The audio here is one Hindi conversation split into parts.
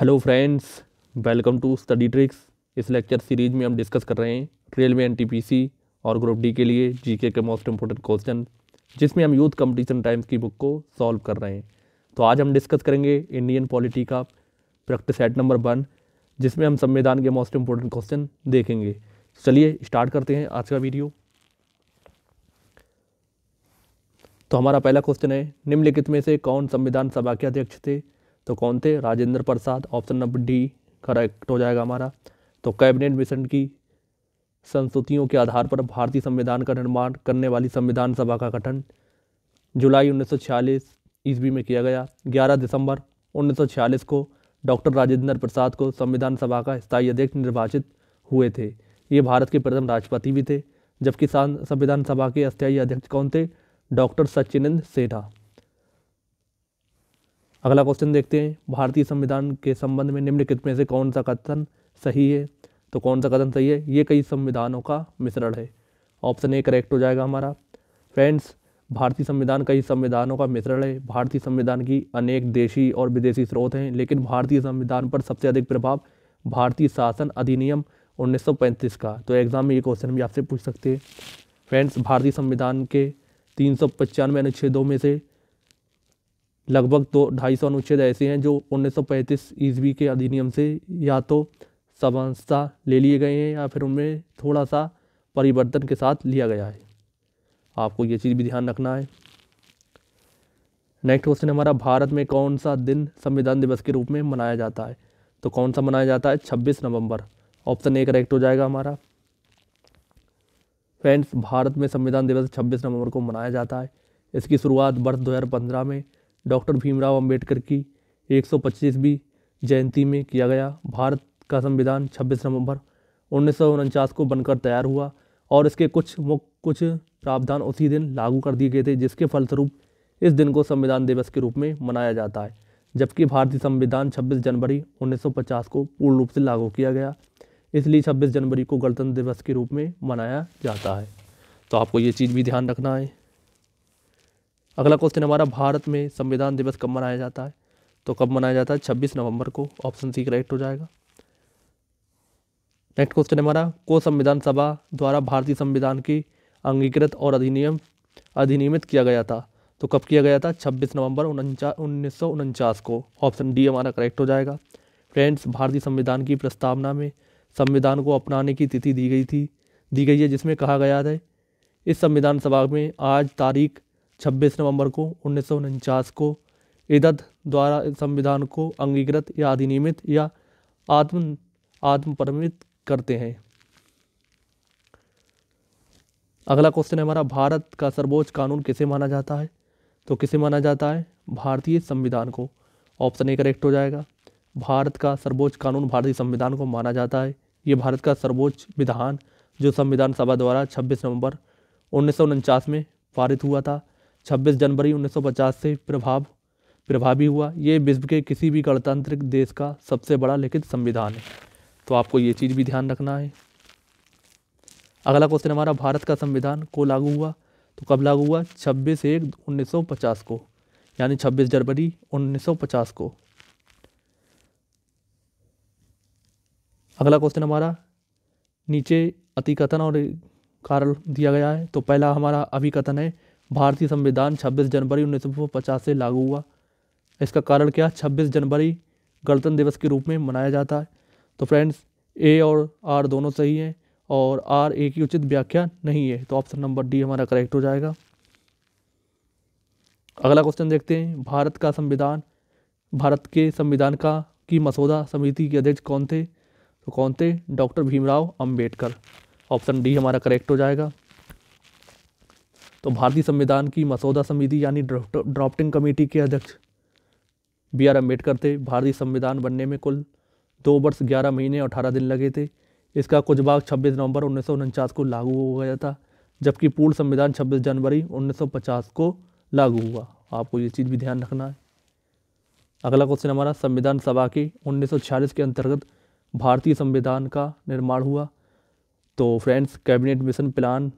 hello friends welcome to study tricks इस लेक्चर सीरीज में हम डिस्कस कर रहे हैं रेलवे एनटीपीसी और ग्रुप डी के लिए जीके के मोस्ट इंपोर्टेंट क्वेश्चन जिसमें हम यूथ कंपटीशन टाइम्स की बुक को सॉल्व कर रहे हैं तो आज हम डिस्कस करेंगे इंडियन पॉलिटी का प्रैक्टिस सेट नंबर वन जिसमें हम संविधान के मोस्ट इंपोर्टेंट क्वेश्चन देखेंगे चलिए स्टार्ट करते हैं आज का वीडियो तो हमारा पहला क्वेश्चन है निम्नलिखित में से कौन संविधान सभा के अध्यक्ष थे तो कौन थे Rajendra Prasad option number D correct हो जाएगा हमारा तो कैबिनेट मिशन की संस्तुतियों के आधार पर भारतीय संविधान का निर्माण करने वाली संविधान सभा का गठन जुलाई 1946 ईस्वी में किया गया 11 दिसंबर 1946 को डॉक्टर राजेंद्र प्रसाद को संविधान सभा का स्थायी अध्यक्ष निर्वाचित हुए थे ये भारत के प्रथम राष्ट्रपति भी थे जबकि संविधान सभा के स्थायी अध्यक्ष कौन थे डॉक्टर सचिनंद सेठा अगला क्वेश्चन देखते हैं भारतीय संविधान के संबंध में निम्नलिखित में से कौन सा कथन सही है तो कौन सा कथन सही है ये कई संविधानों का मिश्रण है ऑप्शन ए करेक्ट हो जाएगा हमारा फ्रेंड्स भारतीय संविधान कई संविधानों का मिश्रण है भारतीय संविधान की अनेक देशी और विदेशी स्रोत हैं लेकिन भारतीय संविधान पर सबसे अधिक प्रभाव भारतीय शासन अधिनियम 1935 का तो एग्ज़ाम में ये क्वेश्चन भी आपसे पूछ सकते हैं फ्रेंड्स भारतीय संविधान के तीन अनुच्छेदों में से लगभग दो ढाई सौ अनुच्छेद ऐसे हैं जो 1935 ईस्वी के अधिनियम से या तो समानता ले लिए गए हैं या फिर उनमें थोड़ा सा परिवर्तन के साथ लिया गया है आपको ये चीज़ भी ध्यान रखना है नेक्स्ट क्वेश्चन हमारा भारत में कौन सा दिन संविधान दिवस के रूप में मनाया जाता है तो कौन सा मनाया जाता है 26 नवंबर ऑप्शन ए करेक्ट हो जाएगा हमारा फ्रेंड्स भारत में संविधान दिवस 26 नवंबर को मनाया जाता है इसकी शुरुआत वर्ष 2015 में डॉक्टर भीमराव अंबेडकर की 125वीं जयंती में किया गया भारत का संविधान 26 नवंबर उन्नीस को बनकर तैयार हुआ और इसके कुछ मुख्य कुछ प्रावधान उसी दिन लागू कर दिए गए थे जिसके फलस्वरूप इस दिन को संविधान दिवस के रूप में मनाया जाता है जबकि भारतीय संविधान 26 जनवरी 1950 को पूर्ण रूप से लागू किया गया इसलिए 26 जनवरी को गणतंत्र दिवस के रूप में मनाया जाता है तो आपको ये चीज़ भी ध्यान रखना है अगला क्वेश्चन हमारा भारत में संविधान दिवस कब मनाया जाता है तो कब मनाया जाता है छब्बीस नवंबर को ऑप्शन सी करेक्ट हो जाएगा नेक्स्ट क्वेश्चन हमारा को संविधान सभा द्वारा भारतीय संविधान की अंगीकृत और अधिनियम अधिनियमित किया गया था तो कब किया गया था 26 नवंबर उन्नीस को ऑप्शन डी हमारा करेक्ट हो जाएगा फ्रेंड्स भारतीय संविधान की प्रस्तावना में संविधान को अपनाने की तिथि दी गई थी दी गई है जिसमें कहा गया है इस संविधान सभा में आज तारीख 26 नवंबर को उन्नीस को इदत द्वारा संविधान को अंगीकृत या अधिनियमित या आत्म आत्मपरमित करते हैं अगला क्वेश्चन है हमारा भारत का सर्वोच्च कानून किसे माना जाता है तो किसे माना जाता है भारतीय संविधान को ऑप्शन ए करेक्ट हो जाएगा भारत का सर्वोच्च कानून भारतीय संविधान को माना जाता है ये भारत का सर्वोच्च विधान जो संविधान सभा द्वारा 26 नवंबर उन्नीस में पारित हुआ था 26 जनवरी 1950 से प्रभाव प्रभावी हुआ ये विश्व के किसी भी गणतांत्रिक देश का सबसे बड़ा लिखित संविधान है तो आपको ये चीज़ भी ध्यान रखना है अगला क्वेश्चन हमारा भारत का संविधान को लागू हुआ तो कब लागू हुआ 26 एक 1950 को यानी 26 जनवरी 1950 को अगला क्वेश्चन हमारा नीचे अतिकथन और कारण दिया गया है तो पहला हमारा अभिकथन है भारतीय संविधान 26 जनवरी उन्नीस से लागू हुआ इसका कारण क्या 26 जनवरी गणतंत्र दिवस के रूप में मनाया जाता है तो फ्रेंड्स ए और आर दोनों सही हैं और आर ए की उचित व्याख्या नहीं है तो ऑप्शन नंबर डी हमारा करेक्ट हो जाएगा अगला क्वेश्चन देखते हैं भारत का संविधान भारत के संविधान का की मसौदा समिति के अध्यक्ष कौन थे तो कौन थे doctor Bhimrao Ambedkar option D हमारा करेक्ट हो जाएगा तो भारतीय संविधान की मसौदा समिति यानी ड्राफ्टिंग कमेटी के अध्यक्ष बी आर अम्बेडकर थे भारतीय संविधान बनने में कुल दो वर्ष ग्यारह महीने अठारह दिन लगे थे इसका कुछ भाग छब्बीस नवंबर उन्नीस को लागू हो गया था जबकि पूर्ण संविधान छब्बीस जनवरी उन्नीस को लागू हुआ आपको ये चीज़ भी ध्यान रखना है अगला क्वेश्चन हमारा संविधान सभा के उन्नीस के अंतर्गत भारतीय संविधान का निर्माण हुआ तो फ्रेंड्स कैबिनेट मिशन प्लान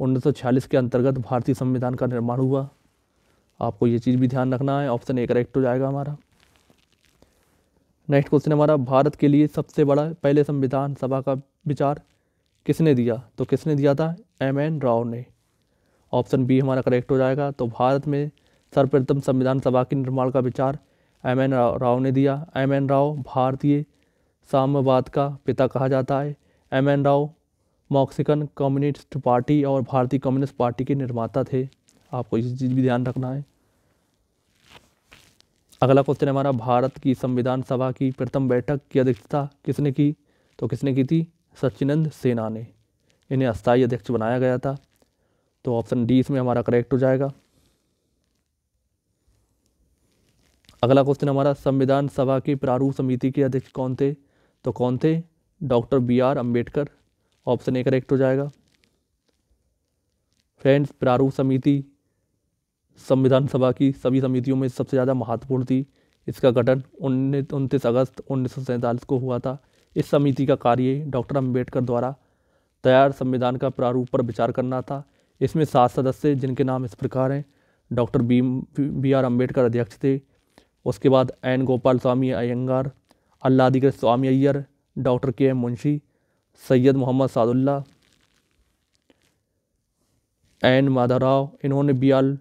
1946 के अंतर्गत भारतीय संविधान का निर्माण हुआ आपको ये चीज़ भी ध्यान रखना है ऑप्शन ए करेक्ट हो जाएगा हमारा नेक्स्ट क्वेश्चन हमारा भारत के लिए सबसे बड़ा पहले संविधान सभा का विचार किसने दिया तो किसने दिया था एम एन राव ने ऑप्शन बी हमारा करेक्ट हो जाएगा तो भारत में सर्वप्रथम संविधान सभा के निर्माण का विचार एम एन राव ने दिया एम एन राव भारतीय साम्यवाद का पिता कहा जाता है M N Rao Mexican communist party और भारतीय कम्युनिस्ट पार्टी के निर्माता थे आपको इस चीज़ भी ध्यान रखना है अगला क्वेश्चन हमारा भारत की संविधान सभा की प्रथम बैठक की अध्यक्षता किसने की तो किसने की थी सचिनंद सेना ने इन्हें अस्थायी अध्यक्ष बनाया गया था तो ऑप्शन डी इसमें हमारा करेक्ट हो जाएगा अगला क्वेश्चन हमारा संविधान सभा की प्रारूप समिति के अध्यक्ष कौन थे तो कौन थे doctor B R Ambedkar option A correct हो जाएगा फ्रेंड्स प्रारूप समिति संविधान सभा की सभी समितियों में सबसे ज़्यादा महत्वपूर्ण थी इसका गठन उन्नीस उनतीस अगस्त उन्नीस को हुआ था इस समिति का कार्य डॉक्टर अम्बेडकर द्वारा तैयार संविधान का प्रारूप पर विचार करना था इसमें सात सदस्य जिनके नाम इस प्रकार हैं doctor B B R Ambedkar अध्यक्ष थे उसके बाद N Gopala Swami Ayyangar Alladi Krishna Swami Iyer doctor K M Munshi Syed Mohammad Saadulla N Madhavrao इन्होंने बियाल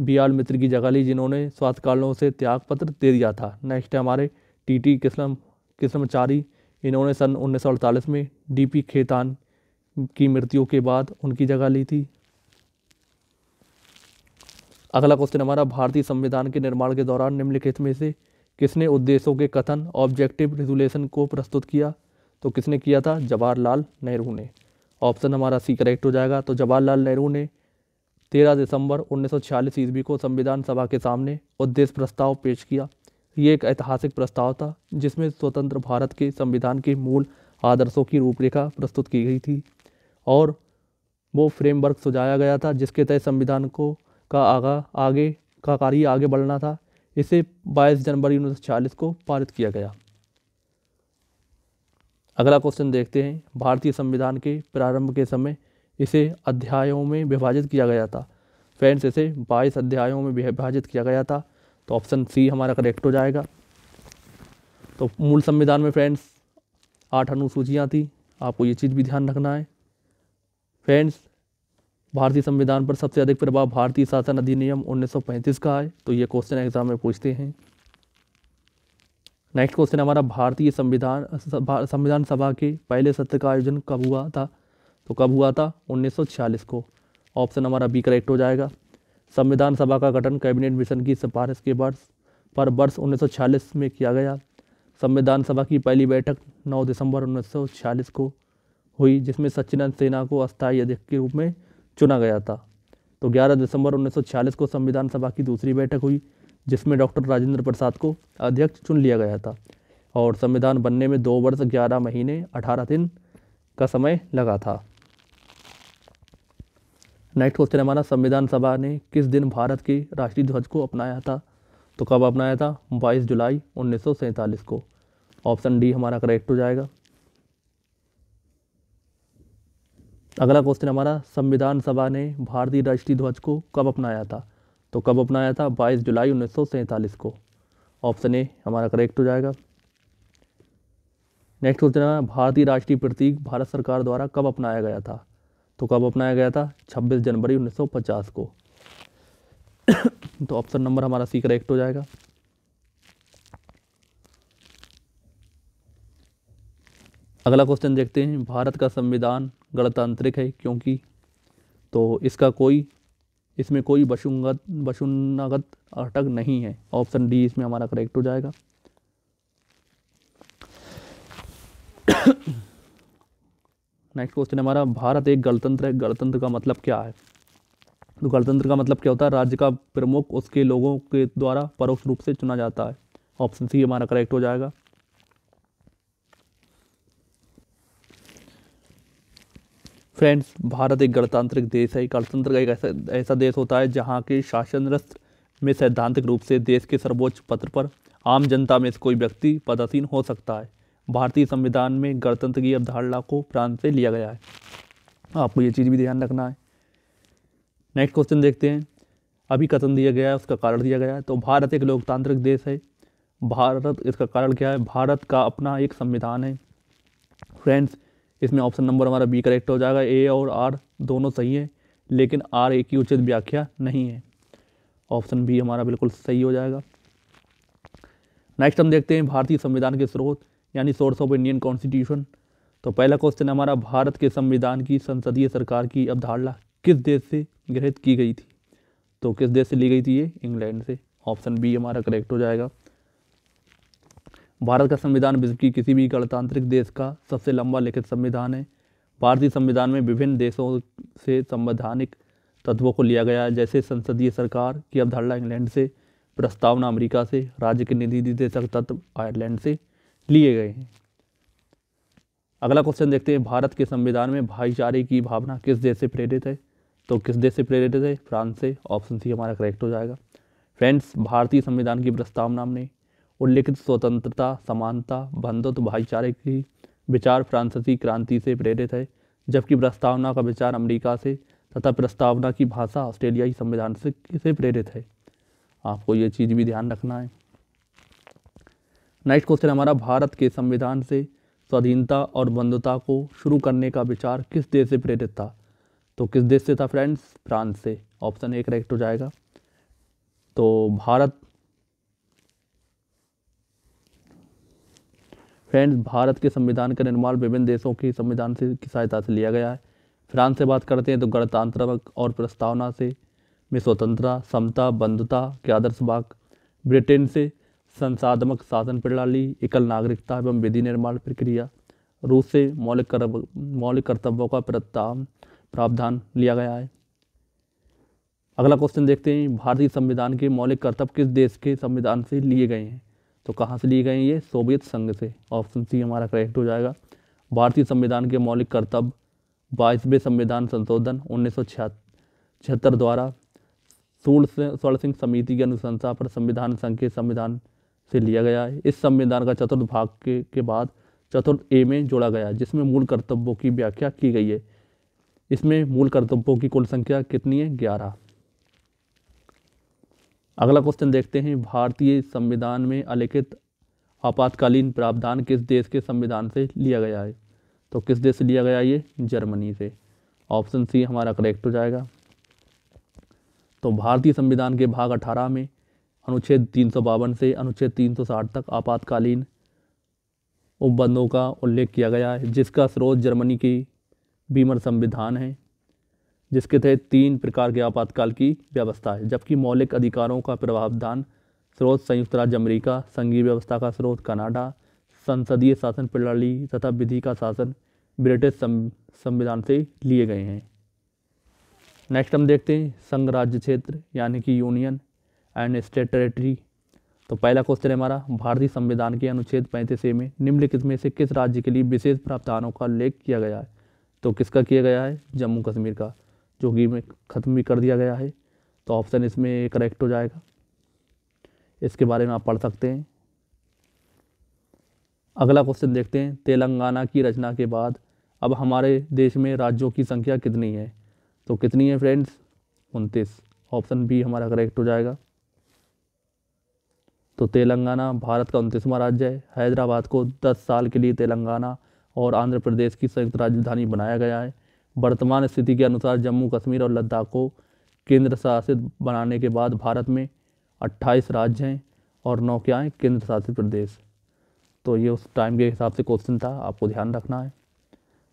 बियाल मित्र की जगह ली जिन्होंने स्वास्थ्यकालों से त्यागपत्र दे दिया था नेक्स्ट है हमारे टी टी किस्म कृष्णचारी इन्होंने सन उन्नीस में डी पी खेतान की मृत्यु के बाद उनकी जगह ली थी अगला क्वेश्चन हमारा भारतीय संविधान के निर्माण के दौरान निम्नलिखित में से किसने उद्देश्यों के कथन ऑब्जेक्टिव रेजुलेशन को प्रस्तुत किया तो किसने किया था जवाहरलाल नेहरू ने ऑप्शन हमारा सी करेक्ट हो जाएगा तो जवाहरलाल नेहरू ने 13 दिसंबर 1946 ईस्वी को संविधान सभा के सामने उद्देश्य प्रस्ताव पेश किया ये एक ऐतिहासिक प्रस्ताव था जिसमें स्वतंत्र भारत के संविधान के मूल आदर्शों की रूपरेखा प्रस्तुत की गई थी और वो फ्रेमवर्क सुझाया गया था जिसके तहत संविधान को का आगा आगे का कार्य आगे बढ़ना था इसे 22 जनवरी उन्नीस को पारित किया गया अगला क्वेश्चन देखते हैं भारतीय संविधान के प्रारंभ के समय इसे अध्यायों में विभाजित किया गया था फ्रेंड्स इसे 22 अध्यायों में विभाजित किया गया था तो ऑप्शन सी हमारा करेक्ट हो जाएगा तो मूल संविधान में फ्रेंड्स आठ अनुसूचियाँ थी आपको ये चीज़ भी ध्यान रखना है फ्रेंड्स भारतीय संविधान पर सबसे अधिक प्रभाव भारतीय शासन अधिनियम 1935 का है तो ये क्वेश्चन एग्जाम में पूछते हैं नेक्स्ट क्वेश्चन हमारा भारतीय संविधान संविधान सभा के पहले सत्र का आयोजन कब हुआ था तो कब हुआ था 1946 को ऑप्शन हमारा बी करेक्ट हो जाएगा संविधान सभा का गठन कैबिनेट मिशन की सिफारिश के वर्ष पर वर्ष 1946 में किया गया संविधान सभा की पहली बैठक 9 दिसंबर 1946 को हुई जिसमें सच्चिदानंद सेना को अस्थायी अध्यक्ष के रूप में चुना गया था तो ग्यारह दिसंबर उन्नीस को संविधान सभा की दूसरी बैठक हुई जिसमें डॉक्टर राजेंद्र प्रसाद को अध्यक्ष चुन लिया गया था और संविधान बनने में दो वर्ष ग्यारह महीने अठारह दिन का समय लगा था नेक्स्ट क्वेश्चन हमारा संविधान सभा ने किस दिन भारत के राष्ट्रीय ध्वज को अपनाया था तो कब अपनाया था 22 जुलाई उन्नीस को ऑप्शन डी हमारा करेक्ट हो जाएगा अगला क्वेश्चन हमारा संविधान सभा ने भारतीय राष्ट्रीय ध्वज को कब अपनाया था तो कब अपनाया था बाईस जुलाई उन्नीस को ऑप्शन ए हमारा करेक्ट हो जाएगा नेक्स्ट क्वेश्चन है भारतीय राष्ट्रीय प्रतीक भारत सरकार द्वारा कब अपनाया गया था तो कब अपनाया गया था 26 जनवरी 1950 को तो ऑप्शन नंबर हमारा सी करेक्ट हो जाएगा अगला क्वेश्चन देखते हैं भारत का संविधान गणतांत्रिक है क्योंकि तो इसका कोई इसमें कोई बशुंगत बशुनागत अटक नहीं है ऑप्शन डी इसमें हमारा करेक्ट हो जाएगा नेक्स्ट क्वेश्चन हमारा भारत एक गणतंत्र है गणतंत्र का मतलब क्या है तो गणतंत्र का मतलब क्या होता है राज्य का प्रमुख उसके लोगों के द्वारा परोक्ष रूप से चुना जाता है ऑप्शन सी हमारा करेक्ट हो जाएगा फ्रेंड्स भारत एक गणतांत्रिक देश है गणतंत्र का एक ऐसा ऐसा देश होता है जहाँ के शासन रस्त्र में सैद्धांतिक रूप से देश के सर्वोच्च पत्र पर आम जनता में से कोई व्यक्ति पदासीन हो सकता है भारतीय संविधान में गणतंत्र की अवधारणा को प्रांत से लिया गया है आपको ये चीज़ भी ध्यान रखना है नेक्स्ट क्वेश्चन देखते हैं अभी कथन दिया गया है उसका कारण दिया गया है तो भारत एक लोकतांत्रिक देश है भारत इसका कारण क्या है भारत का अपना एक संविधान है फ्रेंड्स इसमें ऑप्शन नंबर हमारा बी करेक्ट हो जाएगा ए और आर दोनों सही हैं लेकिन आर ए की उचित व्याख्या नहीं है ऑप्शन बी हमारा बिल्कुल सही हो जाएगा नेक्स्ट हम देखते हैं भारतीय संविधान के स्रोत यानी सोर्स ऑफ इंडियन कॉन्स्टिट्यूशन तो पहला क्वेश्चन हमारा भारत के संविधान की संसदीय सरकार की अवधारणा किस देश से गृहित की गई थी तो किस देश से ली गई थी ये इंग्लैंड से ऑप्शन बी हमारा करेक्ट हो जाएगा भारत का संविधान विश्व की किसी भी गणतांत्रिक देश का सबसे लंबा लिखित संविधान है भारतीय संविधान में विभिन्न देशों से संवैधानिक तत्वों को लिया गया है जैसे संसदीय सरकार की अवधारणा इंग्लैंड से प्रस्तावना अमेरिका से राज्य के निधि निदेशक तत्व आयरलैंड से लिए गए हैं अगला क्वेश्चन देखते हैं भारत के संविधान में भाईचारे की भावना किस देश से प्रेरित है तो किस देश से प्रेरित है फ्रांस से ऑप्शन सी हमारा करेक्ट हो जाएगा फ्रेंड्स भारतीय संविधान की प्रस्तावना में उल्लिखित स्वतंत्रता समानता बंधुत्व भाईचारे की विचार फ्रांसीसी क्रांति से प्रेरित है जबकि प्रस्तावना का विचार अमेरिका से तथा प्रस्तावना की भाषा ऑस्ट्रेलियाई संविधान से किसे प्रेरित है आपको ये चीज़ भी ध्यान रखना है नेक्स्ट क्वेश्चन हमारा भारत के संविधान से स्वाधीनता और बंधुता को शुरू करने का विचार किस देश से प्रेरित था तो किस देश से था फ्रेंड्स फ्रांस से ऑप्शन एक करेक्ट हो जाएगा तो भारत फ्रेंड्स भारत के संविधान का निर्माण विभिन्न देशों के संविधान से की सहायता से लिया गया है फ्रांस से बात करते हैं तो गणतंत्र और प्रस्तावना से में स्वतंत्रता समता बंधुता के आदर्श बाग ब्रिटेन से संसाधमक शासन प्रणाली एकल नागरिकता एवं विधि निर्माण प्रक्रिया रूस से मौलिक कर मौलिक कर्तव्यों का प्रस्ताव प्रावधान लिया गया है अगला क्वेश्चन देखते हैं भारतीय संविधान के मौलिक कर्तव्य किस देश के संविधान से लिए गए हैं तो कहाँ से लिए गए ये सोवियत संघ से ऑप्शन सी हमारा करेक्ट हो जाएगा भारतीय संविधान के मौलिक कर्तव्य बाईसवें संविधान संशोधन उन्नीस सौ छिहत्तर द्वारा स्वर्ण सिंह समिति की अनुशंसा पर संविधान संघ के संविधान से लिया गया है इस संविधान का चतुर्थ भाग के, के बाद चतुर्थ ए में जोड़ा गया है जिसमें मूल कर्तव्यों की व्याख्या की गई है इसमें मूल कर्तव्यों की कुल संख्या कितनी है ग्यारह अगला क्वेश्चन देखते हैं भारतीय संविधान में अलिखित आपातकालीन प्रावधान किस देश के संविधान से लिया गया है तो किस देश से लिया गया ये जर्मनी से ऑप्शन सी हमारा करेक्ट हो जाएगा तो भारतीय संविधान के भाग 18 में अनुच्छेद तीन से अनुच्छेद 360 तक आपातकालीन उपबंधों का उल्लेख किया गया है जिसका स्रोत जर्मनी की बीमर संविधान है जिसके तहत तीन प्रकार के आपातकाल की व्यवस्था है जबकि मौलिक अधिकारों का प्रभावधान स्रोत संयुक्त राज्य अमेरिका संघीय व्यवस्था का स्रोत कनाडा संसदीय शासन प्रणाली तथा विधि का शासन ब्रिटिश संविधान से लिए गए हैं नेक्स्ट हम देखते हैं संघ राज्य क्षेत्र यानी कि यूनियन एंड स्टेट टेरेटरी तो पहला क्वेश्चन है हमारा भारतीय संविधान के अनुच्छेद पैंतीस में निम्नलिखित में से किस राज्य के लिए विशेष प्रावधानों का उल्लेख किया गया है तो किसका किया गया है जम्मू कश्मीर का जो कि में ख़त्म भी कर दिया गया है तो ऑप्शन इसमें करेक्ट हो जाएगा इसके बारे में आप पढ़ सकते हैं अगला क्वेश्चन देखते हैं तेलंगाना की रचना के बाद अब हमारे देश में राज्यों की संख्या कितनी है तो कितनी है फ्रेंड्स उनतीस ऑप्शन बी हमारा करेक्ट हो जाएगा तो तेलंगाना भारत का उनतीसवां राज्य है हैदराबाद को 10 साल के लिए तेलंगाना और आंध्र प्रदेश की संयुक्त राजधानी बनाया गया है वर्तमान स्थिति के अनुसार जम्मू कश्मीर और लद्दाख को केंद्र शासित बनाने के बाद भारत में 28 राज्य हैं और नौ क्या हैं केंद्र शासित प्रदेश तो ये उस टाइम के हिसाब से क्वेश्चन था आपको ध्यान रखना है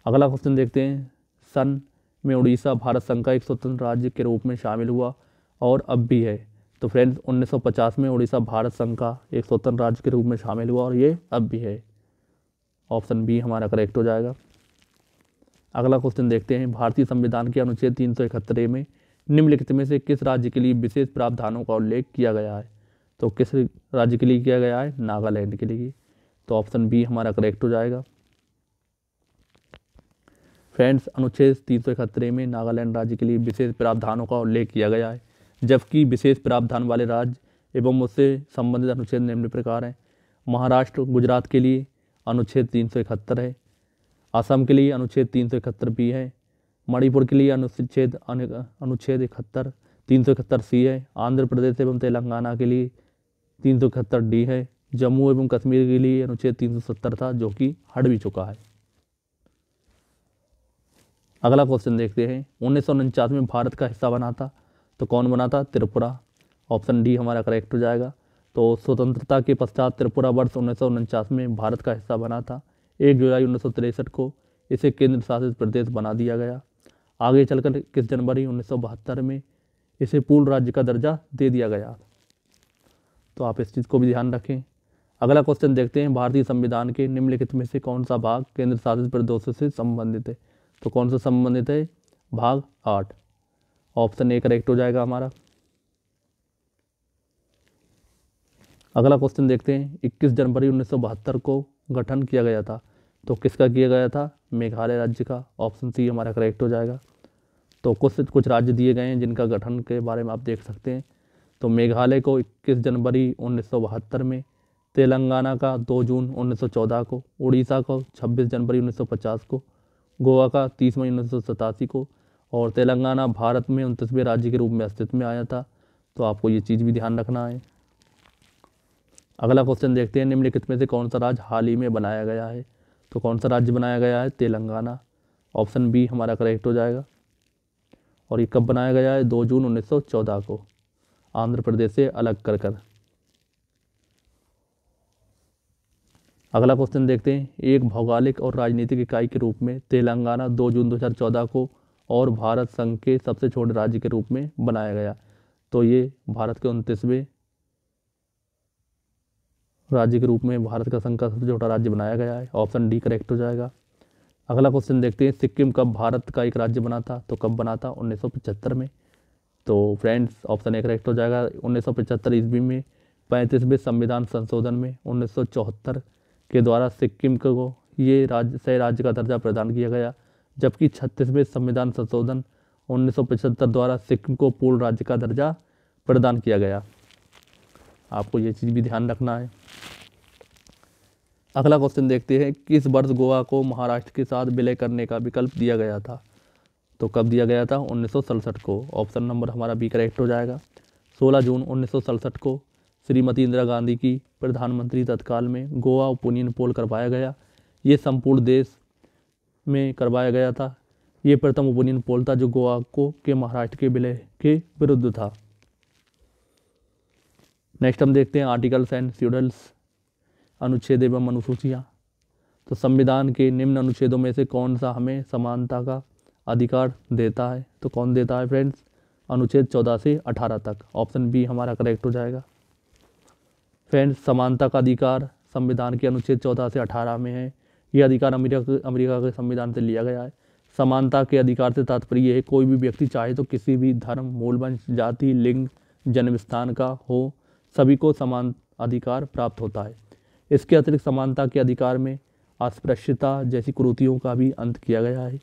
अगला क्वेश्चन देखते हैं सन में उड़ीसा भारत संघ का एक स्वतंत्र राज्य के रूप में शामिल हुआ और अब भी है तो फ्रेंड्स 1950 में उड़ीसा भारत संघ का एक स्वतंत्र राज्य के रूप में शामिल हुआ और ये अब भी है ऑप्शन बी हमारा करेक्ट हो जाएगा अगला क्वेश्चन देखते हैं भारतीय संविधान के अनुच्छेद तीन सौ इकहत्तर में निम्नलिखित में से किस राज्य के लिए विशेष प्रावधानों का उल्लेख किया गया है तो किस राज्य के लिए किया गया है नागालैंड के लिए तो ऑप्शन बी हमारा करेक्ट हो जाएगा फ्रेंड्स अनुच्छेद तीन सौ इकहत्तर में नागालैंड राज्य के लिए विशेष प्रावधानों का उल्लेख किया गया है जबकि विशेष प्रावधान वाले राज्य एवं उससे संबंधित अनुच्छेद निम्न प्रकार हैं महाराष्ट्र गुजरात के लिए अनुच्छेद तीन सौ इकहत्तर है असम के लिए अनुच्छेद तीन सौ इकहत्तर बी है मणिपुर के लिए अनुच्छेद अनुच्छेद इकहत्तर तीन सौ इकहत्तर सी है आंध्र प्रदेश एवं तेलंगाना के लिए तीन सौ इकहत्तर डी है जम्मू एवं कश्मीर के लिए अनुच्छेद तीन सौ सत्तर था जो कि हट भी चुका है अगला क्वेश्चन देखते हैं उन्नीस सौ उनचास में भारत का हिस्सा बना था तो कौन बना था त्रिपुरा ऑप्शन डी हमारा करेक्ट हो जाएगा तो स्वतंत्रता के पश्चात त्रिपुरा वर्ष उन्नीस में भारत का हिस्सा बना था एक जुलाई उन्नीस को इसे केंद्र शासित प्रदेश बना दिया गया आगे चलकर इक्कीस जनवरी उन्नीस में इसे पूर्ण राज्य का दर्जा दे दिया गया तो आप इस चीज़ को भी ध्यान रखें अगला क्वेश्चन देखते हैं भारतीय संविधान के निम्नलिखित में से कौन सा भाग केंद्र शासित प्रदेशों से संबंधित है तो कौन सा संबंधित है भाग आठ ऑप्शन ए करेक्ट हो जाएगा हमारा अगला क्वेश्चन देखते हैं 21 जनवरी उन्नीस को गठन किया गया था तो किसका किया गया था मेघालय राज्य का ऑप्शन सी हमारा करेक्ट हो जाएगा तो कुछ कुछ राज्य दिए गए हैं जिनका गठन के बारे में आप देख सकते हैं तो मेघालय को 21 जनवरी उन्नीस में तेलंगाना का 2 जून 1914 को उड़ीसा को 26 जनवरी 1950 को गोवा का 30 मई उन्नीस को और तेलंगाना भारत में उनतीसवें राज्य के रूप में अस्तित्व में आया था तो आपको ये चीज़ भी ध्यान रखना है अगला क्वेश्चन देखते हैं निम्नलिखित में से कौन सा राज्य हाल ही में बनाया गया है तो कौन सा राज्य बनाया गया है तेलंगाना ऑप्शन बी हमारा करेक्ट हो जाएगा और ये कब बनाया गया है दो जून 1914 को आंध्र प्रदेश से अलग कर कर अगला क्वेश्चन देखते हैं एक भौगोलिक और राजनीतिक इकाई के रूप में तेलंगाना 2 जून 2014 को और भारत संघ के सबसे छोटे राज्य के रूप में बनाया गया तो ये भारत के उनतीसवें राज्य के रूप में भारत का संघ का सबसे छोटा राज्य बनाया गया है ऑप्शन डी करेक्ट हो जाएगा अगला क्वेश्चन देखते हैं सिक्किम कब भारत का एक राज्य बना था तो कब बना था उन्नीस में तो फ्रेंड्स ऑप्शन ए करेक्ट हो जाएगा पचहत्तर ईस्वी में पैंतीसवें संविधान संशोधन में चौहत्तर के द्वारा सिक्किम को ये राज्य से राज्य का दर्जा प्रदान किया गया जबकि छत्तीसवें संविधान संशोधन उन्नीस द्वारा सिक्किम को पूर्ण राज्य का दर्जा प्रदान किया गया आपको ये चीज़ भी ध्यान रखना है अगला क्वेश्चन देखते हैं किस वर्ष गोवा को महाराष्ट्र के साथ विलय करने का विकल्प दिया गया था तो कब दिया गया था उन्नीस को ऑप्शन नंबर हमारा बी करेक्ट हो जाएगा 16 जून उन्नीस को श्रीमती इंदिरा गांधी की प्रधानमंत्री तत्काल में गोवा ओपिनियन पोल करवाया गया ये संपूर्ण देश में करवाया गया था ये प्रथम ओपिनियन पोल था जो गोवा को के महाराष्ट्र के विलय के विरुद्ध था नेक्स्ट हम देखते हैं आर्टिकल्स एंड सीडल्स अनुच्छेद एवं अनुसूचियाँ तो संविधान के निम्न अनुच्छेदों में से कौन सा हमें समानता का अधिकार देता है तो कौन देता है फ्रेंड्स अनुच्छेद चौदह से अठारह तक ऑप्शन बी हमारा करेक्ट हो जाएगा फ्रेंड्स समानता का अधिकार संविधान के अनुच्छेद चौदह से अठारह में है यह अधिकार अमेरिका अमेरिका के संविधान से लिया गया है समानता के अधिकार से तात्पर्य है कोई भी व्यक्ति चाहे तो किसी भी धर्म मूलवंश जाति लिंग जन्म स्थान का हो सभी को समान अधिकार प्राप्त होता है इसके अतिरिक्त समानता के अधिकार में अस्पृश्यता जैसी कुरूतियों का भी अंत किया गया है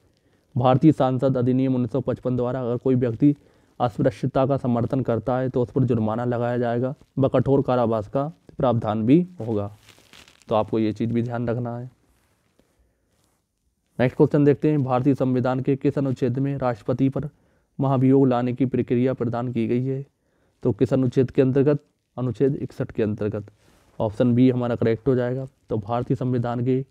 भारतीय सांसद अधिनियम 1955 द्वारा अगर कोई व्यक्ति अस्पृश्यता का समर्थन करता है तो उस पर जुर्माना लगाया जाएगा व कठोर कारावास का प्रावधान भी होगा तो आपको ये चीज़ भी ध्यान रखना है नेक्स्ट क्वेश्चन देखते हैं भारतीय संविधान के किस अनुच्छेद में राष्ट्रपति पर महाभियोग लाने की प्रक्रिया प्रदान की गई है तो किस अनुच्छेद के अंतर्गत अनुच्छेद इकसठ के अंतर्गत ऑप्शन बी हमारा करेक्ट हो जाएगा तो भारतीय संविधान के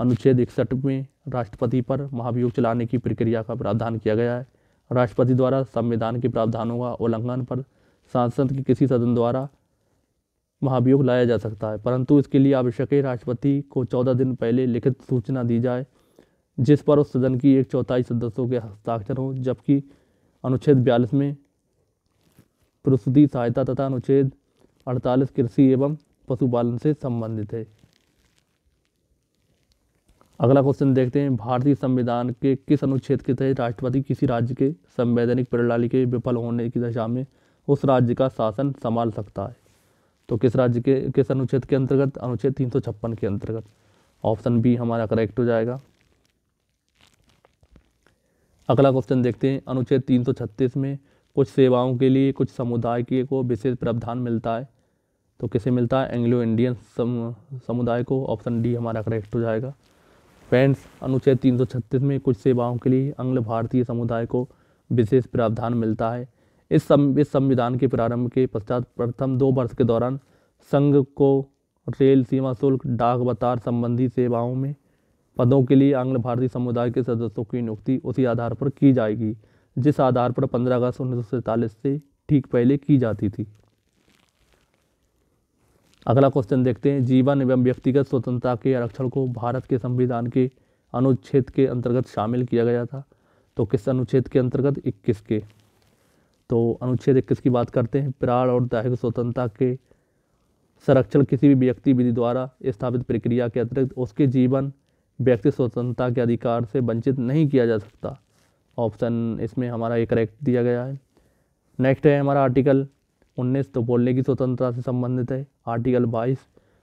अनुच्छेद इकसठ में राष्ट्रपति पर महाभियोग चलाने की प्रक्रिया का प्रावधान किया गया है राष्ट्रपति द्वारा संविधान के प्रावधानों का उल्लंघन पर सांसद के किसी सदन द्वारा महाभियोग लाया जा सकता है परंतु इसके लिए आवश्यक है राष्ट्रपति को चौदह दिन पहले लिखित सूचना दी जाए जिस पर उस सदन की एक चौथाई सदस्यों के हस्ताक्षर हों जबकि अनुच्छेद बयालीस में प्रस्तुति सहायता तथा अनुच्छेद अड़तालीस कृषि एवं पशुपालन से संबंधित है अगला क्वेश्चन देखते हैं भारतीय संविधान के किस अनुच्छेद के तहत राष्ट्रपति किसी राज्य के संवैधानिक प्रणाली के विफल होने की दशा में उस राज्य का शासन संभाल सकता है तो किस राज्य के किस अनुच्छेद के अंतर्गत अनुच्छेद तीन के अंतर्गत ऑप्शन बी हमारा करेक्ट हो जाएगा अगला क्वेश्चन देखते हैं अनुच्छेद 336 में कुछ सेवाओं के लिए कुछ समुदाय के को विशेष प्रावधान मिलता है तो किसे मिलता है एंग्लो इंडियन सम, समुदाय को ऑप्शन डी हमारा करेक्ट हो जाएगा फ्रेंड्स अनुच्छेद 336 में कुछ सेवाओं के लिए आंग्ल भारतीय समुदाय को विशेष प्रावधान मिलता है इस सम, इस संविधान के प्रारंभ के पश्चात प्रथम दो वर्ष के दौरान संघ को रेल सीमा शुल्क डाक बतार संबंधी सेवाओं में पदों के लिए आंग्ल भारतीय समुदाय के सदस्यों की नियुक्ति उसी आधार पर की जाएगी जिस आधार पर 15 अगस्त उन्नीस से ठीक पहले की जाती थी अगला क्वेश्चन देखते हैं जीवन एवं व्यक्तिगत स्वतंत्रता के आरक्षण को भारत के संविधान के अनुच्छेद के अंतर्गत शामिल किया गया था तो किस अनुच्छेद के अंतर्गत 21 के तो अनुच्छेद 21 की बात करते हैं प्राण और दैहिक स्वतंत्रता के संरक्षण किसी भी व्यक्ति विधि द्वारा स्थापित प्रक्रिया के अतिरिक्त उसके जीवन व्यक्ति स्वतंत्रता के अधिकार से वंचित नहीं किया जा सकता ऑप्शन इसमें हमारा ये करेक्ट दिया गया है नेक्स्ट है हमारा आर्टिकल 19 तो बोलने की स्वतंत्रता से संबंधित है आर्टिकल 22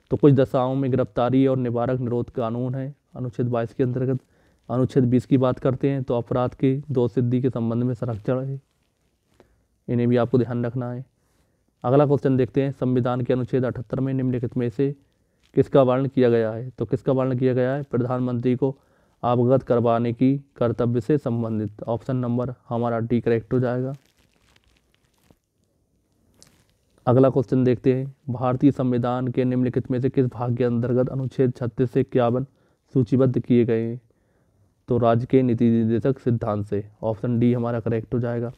तो कुछ दशाओं में गिरफ्तारी और निवारक निरोध कानून है अनुच्छेद 22 के अंतर्गत अनुच्छेद 20 की बात करते हैं तो अपराध की दो सिद्धि के संबंध में संरक्षण है इन्हें भी आपको ध्यान रखना है अगला क्वेश्चन देखते हैं संविधान के अनुच्छेद अठहत्तर में निम्नलिखित में से किसका वर्णन किया गया है तो किसका वर्णन किया गया है प्रधानमंत्री को अवगत करवाने की कर्तव्य से संबंधित ऑप्शन नंबर हमारा डी करेक्ट हो जाएगा अगला क्वेश्चन देखते हैं भारतीय संविधान के निम्नलिखित में से किस भाग के अंतर्गत अनुच्छेद छत्तीस से इक्यावन सूचीबद्ध किए गए हैं तो राज्य के नीति निर्देशक सिद्धांत से ऑप्शन डी हमारा करेक्ट हो जाएगा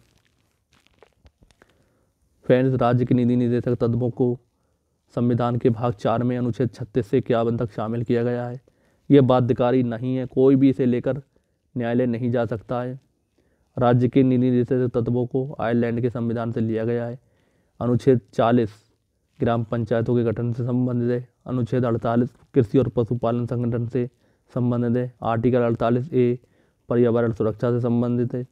फ्रेंड्स राज्य के नीति निर्देशक तत्वों को संविधान के भाग चार में अनुच्छेद छत्तीस से इक्यावन तक शामिल किया गया है ये बाध्यकारी नहीं है कोई भी इसे लेकर न्यायालय नहीं जा सकता है राज्य के निजी निर्देशित तत्वों को आयरलैंड के संविधान से लिया गया है अनुच्छेद 40 ग्राम पंचायतों के गठन से संबंधित है अनुच्छेद 48 कृषि और पशुपालन संगठन से संबंधित है आर्टिकल 48 ए पर्यावरण सुरक्षा से संबंधित है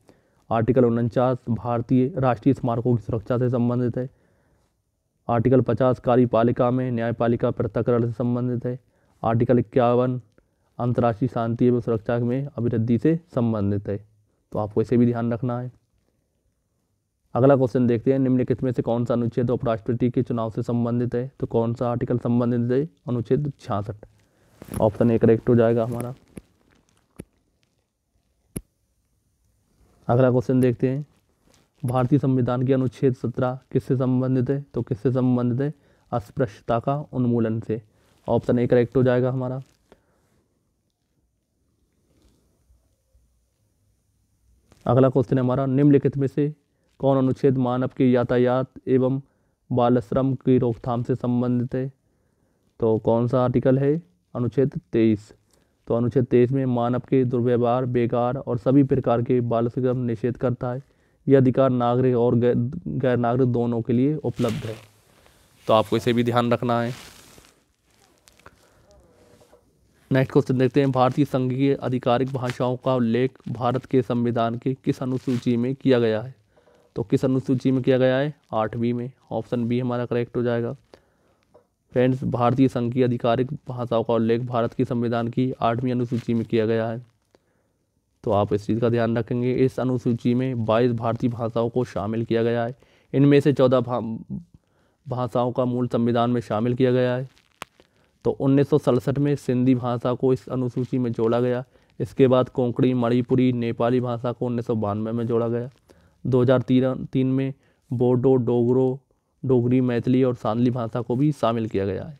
आर्टिकल उनचास भारतीय राष्ट्रीय स्मारकों की सुरक्षा से संबंधित है आर्टिकल पचास कार्यपालिका में न्यायपालिका पृथककरण से संबंधित है आर्टिकल इक्यावन अंतर्राष्ट्रीय शांति एवं सुरक्षा में अभिवृद्धि से संबंधित है तो आपको इसे भी ध्यान रखना है अगला क्वेश्चन देखते हैं निम्नलिखित में से कौन सा अनुच्छेद उपराष्ट्रपति के चुनाव से संबंधित है तो कौन सा आर्टिकल संबंधित है अनुच्छेद छियासठ ऑप्शन ए करेक्ट हो जाएगा हमारा अगला क्वेश्चन देखते हैं भारतीय संविधान के अनुच्छेद सत्रह किससे संबंधित है तो किससे संबंधित है अस्पृश्यता का उन्मूलन से ऑप्शन ए करेक्ट हो जाएगा हमारा अगला क्वेश्चन है हमारा निम्नलिखित में से कौन अनुच्छेद मानव के यातायात एवं बाल श्रम की रोकथाम से संबंधित है तो कौन सा आर्टिकल है अनुच्छेद तेईस तो अनुच्छेद तेईस में मानव के दुर्व्यवहार बेकार और सभी प्रकार के बाल श्रम निषेध करता है यह अधिकार नागरिक और गैर नागरिक दोनों के लिए उपलब्ध है तो आपको इसे भी ध्यान रखना है नेक्स्ट क्वेश्चन देखते हैं भारतीय संघीय आधिकारिक भाषाओं का उल्लेख भारत के संविधान के किस अनुसूची में किया गया है तो किस अनुसूची में किया गया है आठवीं में ऑप्शन बी हमारा करेक्ट हो जाएगा फ्रेंड्स भारतीय संघ की आधिकारिक भाषाओं का उल्लेख भारत की संविधान की आठवीं अनुसूची में किया गया है तो आप इस चीज़ का ध्यान रखेंगे इस अनुसूची में बाईस भारतीय भाषाओं को शामिल किया गया है इनमें से चौदह भाषाओं का मूल संविधान में शामिल किया गया है तो उन्नीस में सिंधी भाषा को इस अनुसूची में जोड़ा गया इसके बाद कोंकणी मणिपुरी नेपाली भाषा को उन्नीस में जोड़ा गया तीन में बोडो डोगरो डोगरी मैथिली और सांदली भाषा को भी शामिल किया गया है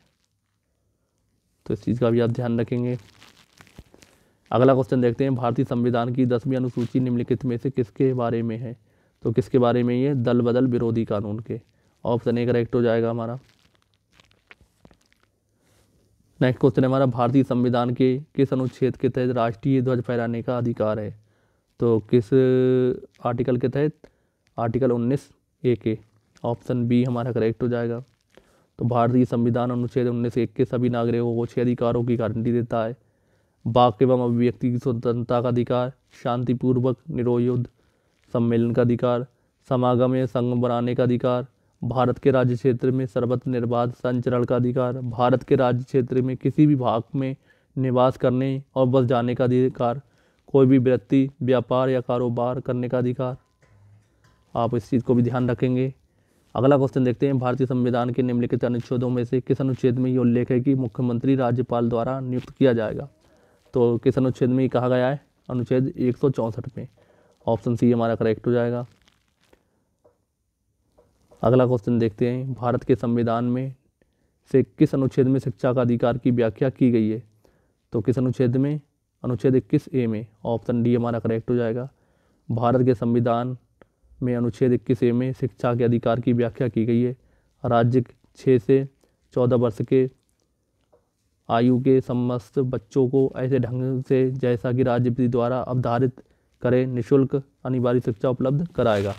तो इस चीज़ का भी आप ध्यान रखेंगे अगला क्वेश्चन देखते हैं भारतीय संविधान की दसवीं अनुसूची निम्नलिखित में से किसके बारे में है तो किसके बारे में ये दल बदल विरोधी कानून के ऑप्शन ए करेक्ट हो जाएगा हमारा नेक्स्ट क्वेश्चन हमारा भारतीय संविधान के किस अनुच्छेद के तहत राष्ट्रीय ध्वज फहराने का अधिकार है तो किस आर्टिकल के तहत आर्टिकल उन्नीस ए के ऑप्शन बी हमारा करेक्ट हो जाएगा तो भारतीय संविधान अनुच्छेद उन्नीस एक के सभी नागरिकों को छह अधिकारों की गारंटी देता है वाक एवं अभिव्यक्ति की स्वतंत्रता का अधिकार शांतिपूर्वक निरोयुद्ध सम्मेलन का अधिकार समागम या संघ बनाने का अधिकार भारत के राज्य क्षेत्र में सर्वत्र निर्बाध संचरण का अधिकार भारत के राज्य क्षेत्र में किसी भी भाग में निवास करने और बस जाने का अधिकार कोई भी व्यक्ति व्यापार या कारोबार करने का अधिकार आप इस चीज़ को भी ध्यान रखेंगे अगला क्वेश्चन देखते हैं भारतीय संविधान के निम्नलिखित अनुच्छेदों में से किस अनुच्छेद में ये उल्लेख है कि मुख्यमंत्री राज्यपाल द्वारा नियुक्त किया जाएगा तो किस अनुच्छेद में ये कहा गया है अनुच्छेद एक में ऑप्शन सी हमारा करेक्ट हो जाएगा अगला क्वेश्चन देखते हैं भारत के संविधान में से किस अनुच्छेद में शिक्षा का अधिकार की व्याख्या की गई है तो किस अनुच्छेद में अनुच्छेद इक्कीस ए में ऑप्शन डी हमारा करेक्ट हो जाएगा भारत के संविधान में अनुच्छेद इक्कीस ए में शिक्षा के अधिकार की व्याख्या की गई है राज्य छः से चौदह वर्ष के आयु के समस्त बच्चों को ऐसे ढंग से जैसा कि राज्यपति द्वारा अवधारित करें निःशुल्क अनिवार्य शिक्षा उपलब्ध कराएगा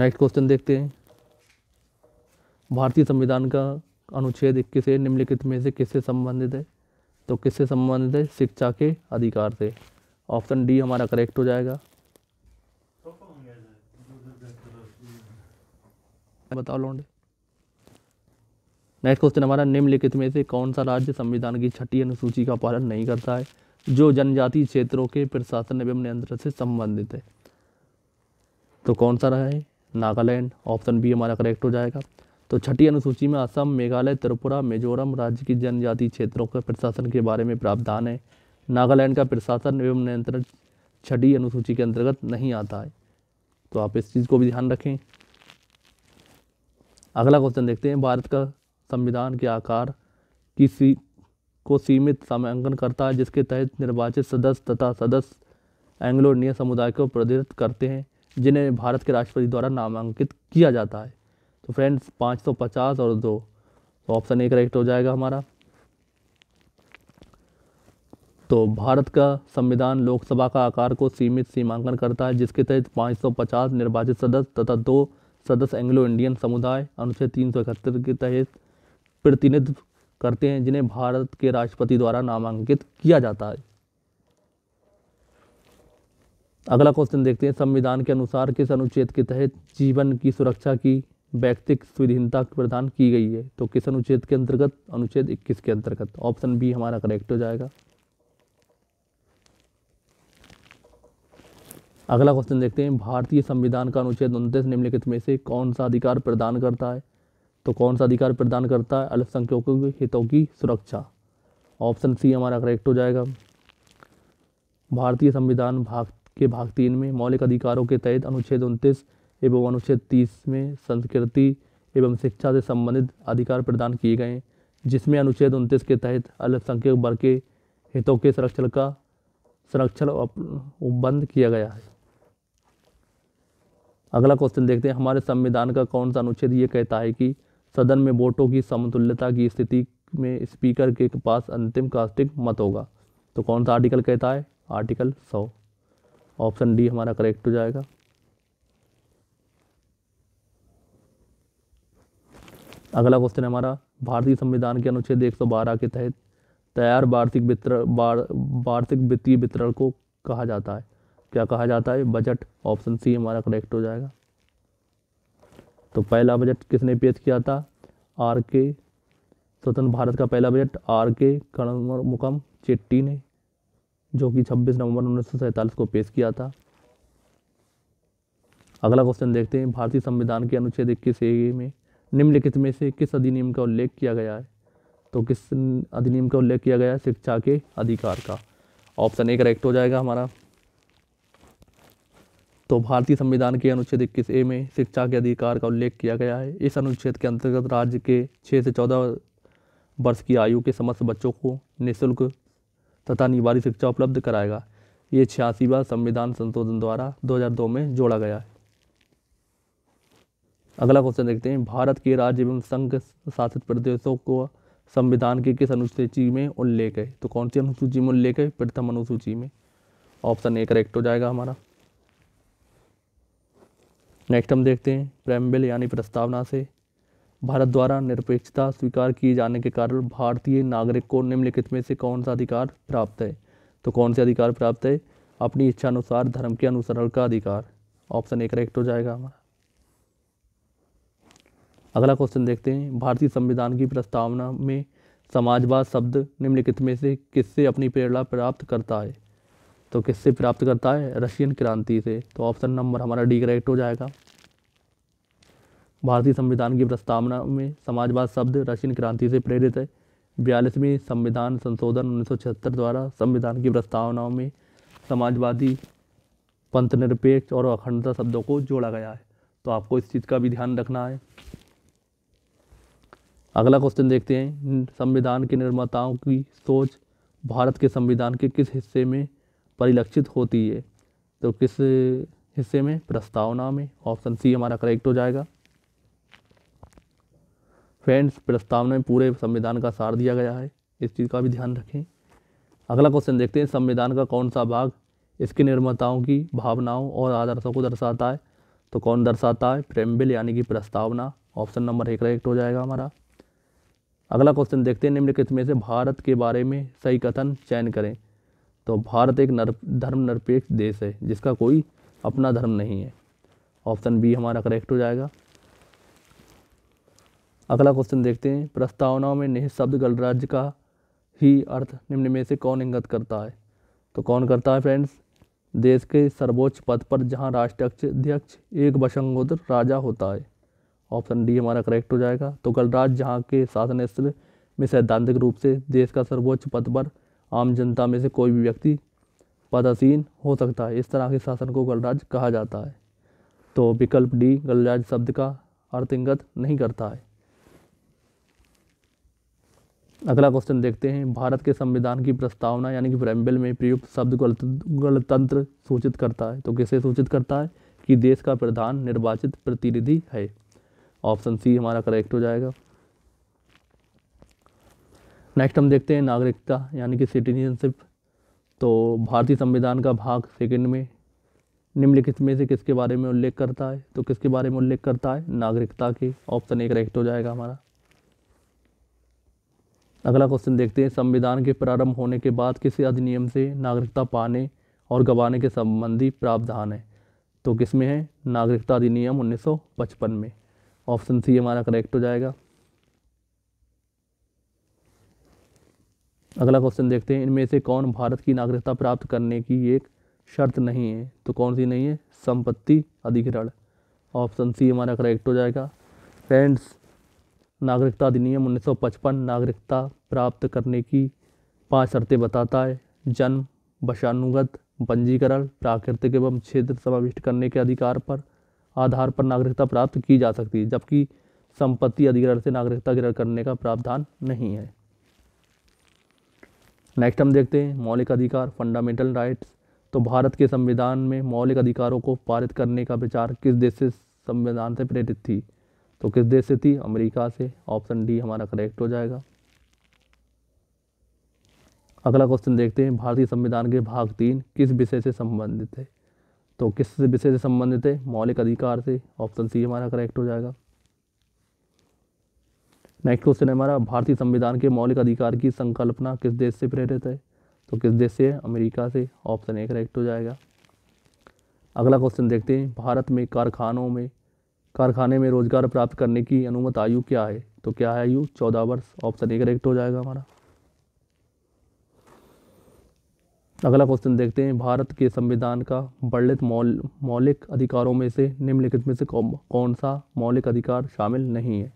नेक्स्ट क्वेश्चन देखते हैं भारतीय संविधान का अनुच्छेद इक्कीस है निम्नलिखित में से किससे संबंधित है तो किससे संबंधित है शिक्षा के अधिकार से ऑप्शन डी हमारा करेक्ट हो जाएगा बताओ लौंडे नेक्स्ट क्वेश्चन हमारा निम्नलिखित में से कौन सा राज्य संविधान की छठी अनुसूची का पालन नहीं करता है जो जनजातीय क्षेत्रों के प्रशासन एवं नियंत्रण से संबंधित है तो कौन सा रहा है नागालैंड ऑप्शन बी हमारा करेक्ट हो जाएगा तो छठी अनुसूची में असम मेघालय त्रिपुरा मिजोरम राज्य की जनजातीय क्षेत्रों के प्रशासन के बारे में प्रावधान है नागालैंड का प्रशासन एवं नियंत्रण छठी अनुसूची के अंतर्गत नहीं आता है तो आप इस चीज़ को भी ध्यान रखें अगला क्वेश्चन देखते हैं भारत का संविधान के आकार किसी को सीमित समांकन करता है जिसके तहत निर्वाचित सदस्य तथा सदस्य एंग्लो इंडियन समुदाय को प्रदर्शित करते हैं जिन्हें भारत के राष्ट्रपति द्वारा नामांकित किया जाता है तो फ्रेंड्स पाँच सौ पचास और दो तो ऑप्शन ए करेक्ट हो जाएगा हमारा तो भारत का संविधान लोकसभा का आकार को सीमित सीमांकन करता है जिसके तहत 550 निर्वाचित सदस्य तथा दो सदस्य एंग्लो इंडियन समुदाय अनुच्छेद तीन के तहत प्रतिनिधित्व करते हैं जिन्हें भारत के राष्ट्रपति द्वारा नामांकित किया जाता है अगला क्वेश्चन देखते हैं संविधान के अनुसार किस अनुच्छेद के तहत जीवन की सुरक्षा की व्यक्तिक स्वाधीनता प्रदान की गई है तो किस अनुच्छेद के अंतर्गत अनुच्छेद 21 के अंतर्गत ऑप्शन बी हमारा करेक्ट हो जाएगा अगला क्वेश्चन देखते हैं भारतीय संविधान का अनुच्छेद उनतीस निम्नलिखित में से कौन सा अधिकार प्रदान करता है तो कौन सा अधिकार प्रदान करता है अल्पसंख्यकों के हितों की सुरक्षा ऑप्शन सी हमारा करेक्ट हो जाएगा भारतीय संविधान भाग के भाग तीन में मौलिक अधिकारों के तहत अनुच्छेद उनतीस एवं अनुच्छेद तीस में संस्कृति एवं शिक्षा से संबंधित अधिकार प्रदान किए गए जिसमें अनुच्छेद उनतीस के तहत अल्पसंख्यक वर्ग के हितों के संरक्षण का संरक्षण बंद किया गया है अगला क्वेश्चन देखते हैं हमारे संविधान का कौन सा अनुच्छेद ये कहता है कि सदन में वोटों की समतुल्यता की स्थिति में स्पीकर के पास अंतिम कास्टिक मत होगा तो कौन सा आर्टिकल कहता है आर्टिकल सौ ऑप्शन डी हमारा करेक्ट हो जाएगा अगला क्वेश्चन हमारा भारतीय संविधान के अनुच्छेद 112 के तहत तैयार वार्षिक वितरण वार्षिक वित्तीय वितरण को कहा जाता है क्या कहा जाता है बजट ऑप्शन सी हमारा करेक्ट हो जाएगा तो पहला बजट किसने पेश किया था आर के स्वतंत्र भारत का पहला बजट आर के कणमुकम चेट्टी ने जो कि 26 नवंबर उन्नीस को पेश किया था अगला क्वेश्चन देखते हैं भारतीय संविधान के अनुच्छेद इक्कीस ए में निम्नलिखित में से किस अधिनियम का उल्लेख किया गया है तो किस अधिनियम का उल्लेख किया गया है शिक्षा के अधिकार का ऑप्शन ए करेक्ट हो जाएगा हमारा तो भारतीय संविधान के अनुच्छेद इक्कीस ए में शिक्षा के अधिकार का उल्लेख किया गया है इस अनुच्छेद के अंतर्गत राज्य के छः से चौदह वर्ष की आयु के समस्त बच्चों को निःशुल्क तथा अनिवार्य शिक्षा उपलब्ध कराएगा ये छियासीवा संविधान संशोधन द्वारा 2002 में जोड़ा गया है अगला क्वेश्चन देखते हैं भारत के राज्य एवं संघ शासित प्रदेशों को संविधान के किस अनुसूची में उल्लेख है तो कौन सी अनुसूची में उल्लेख है प्रथम अनुसूची में ऑप्शन ए करेक्ट हो जाएगा हमारा नेक्स्ट हम देखते हैं प्रेम बिल यानी प्रस्तावना से भारत द्वारा निरपेक्षता स्वीकार किए जाने के कारण भारतीय नागरिक को निम्नलिखित में से कौन सा अधिकार प्राप्त है तो कौन से अधिकार प्राप्त है अपनी इच्छा अनुसार धर्म के अनुसरण का अधिकार ऑप्शन ए करेक्ट हो जाएगा हमारा अगला क्वेश्चन देखते हैं भारतीय संविधान की प्रस्तावना में समाजवाद शब्द निम्नलिखित में से किससे अपनी प्रेरणा प्राप्त करता है तो किससे प्राप्त करता है रशियन क्रांति से तो ऑप्शन नंबर हमारा डी करेक्ट हो जाएगा भारतीय संविधान की प्रस्तावना में समाजवाद शब्द रशियन क्रांति से प्रेरित है बयालीसवीं संविधान संशोधन उन्नीस द्वारा संविधान की प्रस्तावनाओं में समाजवादी पंथ निरपेक्ष और अखंडता शब्दों को जोड़ा गया है तो आपको इस चीज़ का भी ध्यान रखना है अगला क्वेश्चन देखते हैं संविधान के निर्माताओं की सोच भारत के संविधान के किस हिस्से में परिलक्षित होती है तो किस हिस्से में प्रस्तावना में ऑप्शन सी हमारा करेक्ट हो जाएगा फ्रेंड्स प्रस्तावना में पूरे संविधान का सार दिया गया है इस चीज़ का भी ध्यान रखें अगला क्वेश्चन देखते हैं संविधान का कौन सा भाग इसके निर्माताओं की भावनाओं और आदर्शों को दर्शाता है तो कौन दर्शाता है प्रेमबिल यानी कि प्रस्तावना ऑप्शन नंबर एक करेक्ट हो जाएगा हमारा अगला क्वेश्चन देखते हैं निम्नलिखित में से भारत के बारे में सही कथन चयन करें तो भारत एक नर धर्मनिरपेक्ष देश है जिसका कोई अपना धर्म नहीं है ऑप्शन बी हमारा करेक्ट हो जाएगा अगला क्वेश्चन देखते हैं प्रस्तावनाओं में निहित शब्द गणराज्य का ही अर्थ निम्न में से कौन इंगत करता है तो कौन करता है फ्रेंड्स देश के सर्वोच्च पद पर जहां राष्ट्र अध्यक्ष एक वशंगोदर राजा होता है ऑप्शन डी हमारा करेक्ट हो जाएगा तो गणराज जहाँ के शासन स्थल में सैद्धांतिक रूप से देश का सर्वोच्च पद पर आम जनता में से कोई भी व्यक्ति पदासीन हो सकता है इस तरह के शासन को गणराज कहा जाता है तो विकल्प डी गणराज शब्द का अर्थ इंगत नहीं करता है अगला क्वेश्चन देखते हैं भारत के संविधान की प्रस्तावना यानी कि ब्रैम्बल में प्रयुक्त शब्द गणतंत्र सूचित करता है तो किसे सूचित करता है कि देश का प्रधान निर्वाचित प्रतिनिधि है ऑप्शन सी हमारा करेक्ट हो जाएगा नेक्स्ट हम देखते हैं नागरिकता यानी कि सिटीजनशिप तो भारतीय संविधान का भाग सेकंड में निम्नलिखित में से किसके बारे में उल्लेख करता है तो किसके बारे में उल्लेख करता है नागरिकता के ऑप्शन ए करेक्ट हो जाएगा हमारा अगला क्वेश्चन देखते हैं संविधान के प्रारंभ होने के बाद किसी अधिनियम से नागरिकता पाने और गंवाने के संबंधी प्रावधान है तो किस में है नागरिकता अधिनियम 1955 में ऑप्शन सी हमारा करेक्ट हो जाएगा अगला क्वेश्चन देखते हैं इनमें से कौन भारत की नागरिकता प्राप्त करने की एक शर्त नहीं है तो कौन सी नहीं है संपत्ति अधिग्रहण ऑप्शन सी हमारा करेक्ट हो जाएगा फ्रेंड्स नागरिकता अधिनियम 1955 नागरिकता प्राप्त करने की पांच शर्तें बताता है जन्म वशानुगत पंजीकरण प्राकृतिक एवं क्षेत्र समाविष्ट करने के अधिकार पर आधार पर नागरिकता प्राप्त की जा सकती है जबकि संपत्ति अधिग्रहण से नागरिकता ग्रहण करने का प्रावधान नहीं है नेक्स्ट हम देखते हैं मौलिक अधिकार फंडामेंटल राइट्स तो भारत के संविधान में मौलिक अधिकारों को पारित करने का विचार किस देश से संविधान से प्रेरित थी तो किस देश से थी अमेरिका से ऑप्शन डी हमारा करेक्ट हो जाएगा अगला क्वेश्चन देखते हैं भारतीय संविधान के भाग तीन किस विषय से संबंधित है तो किस विषय से संबंधित है मौलिक अधिकार से ऑप्शन सी हमारा करेक्ट हो जाएगा नेक्स्ट क्वेश्चन है हमारा भारतीय संविधान के मौलिक अधिकार की संकल्पना किस देश से प्रेरित है तो किस देश से है अमेरिका से ऑप्शन ए करेक्ट हो जाएगा अगला क्वेश्चन देखते हैं भारत में कारखानों में कारखाने में रोजगार प्राप्त करने की अनुमत आयु क्या है तो क्या है आयु चौदह वर्ष ऑप्शन ए करेक्ट हो जाएगा हमारा अगला क्वेश्चन देखते हैं भारत के संविधान का वर्णित मौल मौलिक अधिकारों में से निम्नलिखित में से कौन सा मौलिक अधिकार शामिल नहीं है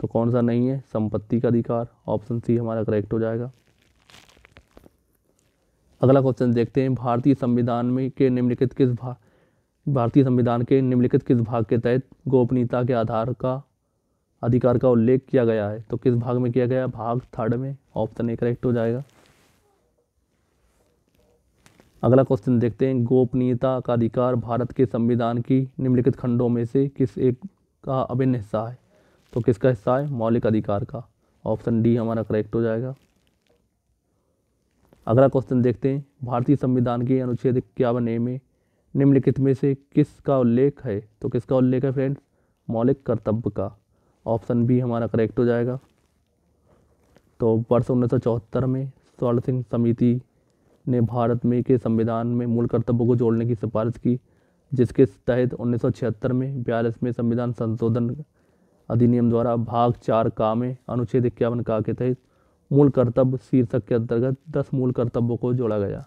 तो कौन सा नहीं है संपत्ति का अधिकार ऑप्शन सी हमारा करेक्ट हो जाएगा अगला क्वेश्चन देखते हैं भारतीय संविधान में के निम्नलिखित किस भा, भारतीय संविधान के निम्नलिखित किस भाग के तहत गोपनीयता के आधार का अधिकार का उल्लेख किया गया है तो किस भाग में किया गया भाग थर्ड में ऑप्शन ए करेक्ट हो जाएगा अगला क्वेश्चन देखते हैं गोपनीयता का अधिकार भारत के संविधान की निम्नलिखित खंडों में से किस एक का अभिन्न हिस्सा है तो किसका हिस्सा है मौलिक अधिकार का ऑप्शन डी हमारा करेक्ट हो जाएगा अगला क्वेश्चन देखते हैं भारतीय संविधान के अनुच्छेद इक्यावन ए में निम्नलिखित में से किसका उल्लेख है तो किसका उल्लेख है फ्रेंड्स मौलिक कर्तव्य का ऑप्शन बी हमारा करेक्ट हो जाएगा तो वर्ष उन्नीस में स्वर्ण सिंह समिति ने भारत में के संविधान में मूल कर्तव्यों को जोड़ने की सिफारिश की जिसके तहत 1976 में बयालीस में संविधान संशोधन अधिनियम द्वारा भाग चार का में अनुच्छेद इक्यावन का के तहत मूल कर्तव्य शीर्षक के अंतर्गत दस मूल कर्तव्यों को जोड़ा गया